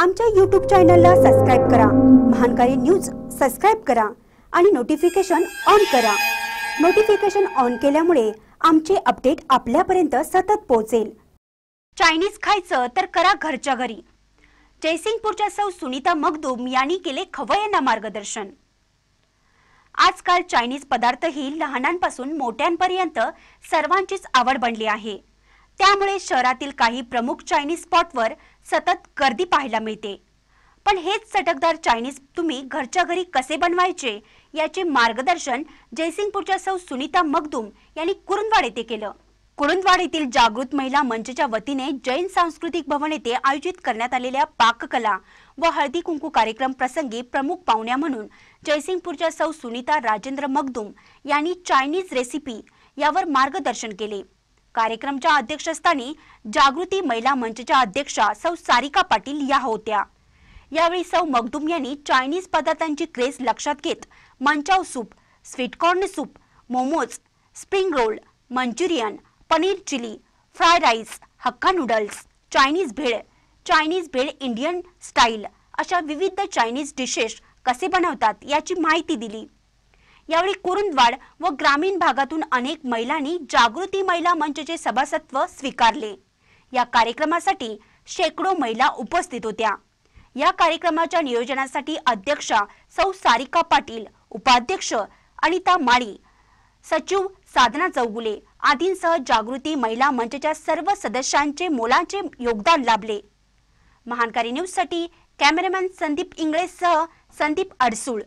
आमच्या यूट्यूब चॅनलला सबस्क्राईब करा महानकारी न्यूज सबस्क्राईब करा आणि नोटिफिकेशन ऑन करा नोटिफिकेशन ऑन केल्यामुळे आमचे अपडेट आपल्यापर्यंत सतत पोहोचेल चायनीज खायचं तर करा घरच्या घरी जयसिंगपूरच्या सौ सुनीता मगदूम यांनी केले खवय्यांना मार्गदर्शन आजकाल चायनीज पदार्थही लहानांपासून मोठ्यांपर्यंत सर्वांचीच आवड बनली आहे त्यामुळे शहरातील काही प्रमुख चायनीज स्पॉटवर सतत गर्दी पाहायला मिळते पण हेच चटकदार चायनीज तुम्ही घरच्या घरी कसे बनवायचे याचे मार्गदर्शन जयसिंगपूरच्या सौ सुनीता मगदुम यांनी कुरुंदवाड येथे केलं कुरुंदवाड येथील जागृत महिला मंचच्या वतीने जैन सांस्कृतिक भवन येथे आयोजित करण्यात आलेल्या पाककला व हळदी कुंकू कार्यक्रम प्रसंगी प्रमुख पाहुण्या म्हणून जयसिंगपूरच्या सौ सुनीता राजेंद्र मगदुम यांनी चायनीज रेसिपी यावर मार्गदर्शन केले कार्यक्रमच्या अध्यक्षस्थानी जागृती महिला मंचच्या अध्यक्षा सौ सारिका पाटील या होत्या यावेळी सौ मगदुम यांनी चायनीज पदार्थांची क्रेज लक्षात घेत manchow soup sweetcorn soup momos spring roll Manchurian paneer chilli fry rice hakka noodles Chinese bhel Chinese bhel Indian style अशा विविध चायनीज डिशेस कसे बनवतात याची माहिती दिली यावेळी कुरुंदवाड व ग्रामीण भागातून अनेक महिलांनी जागृती महिला मंचचे सभासत्व स्वीकारले या कार्यक्रमासाठी शेकडो महिला उपस्थित होत्या या कार्यक्रमाच्या नियोजनासाठी अध्यक्षा सौ सारिका पाटील उपाध्यक्ष अनिता माळी सचिव साधना चौगुले आदींसह जागृती महिला मंचच्या सर्व सदस्यांचे मोलाचे योगदान लाभले महानकारी न्यूजसाठी कॅमेरामॅन संदीप इंगळेसह संदीप अडसूळ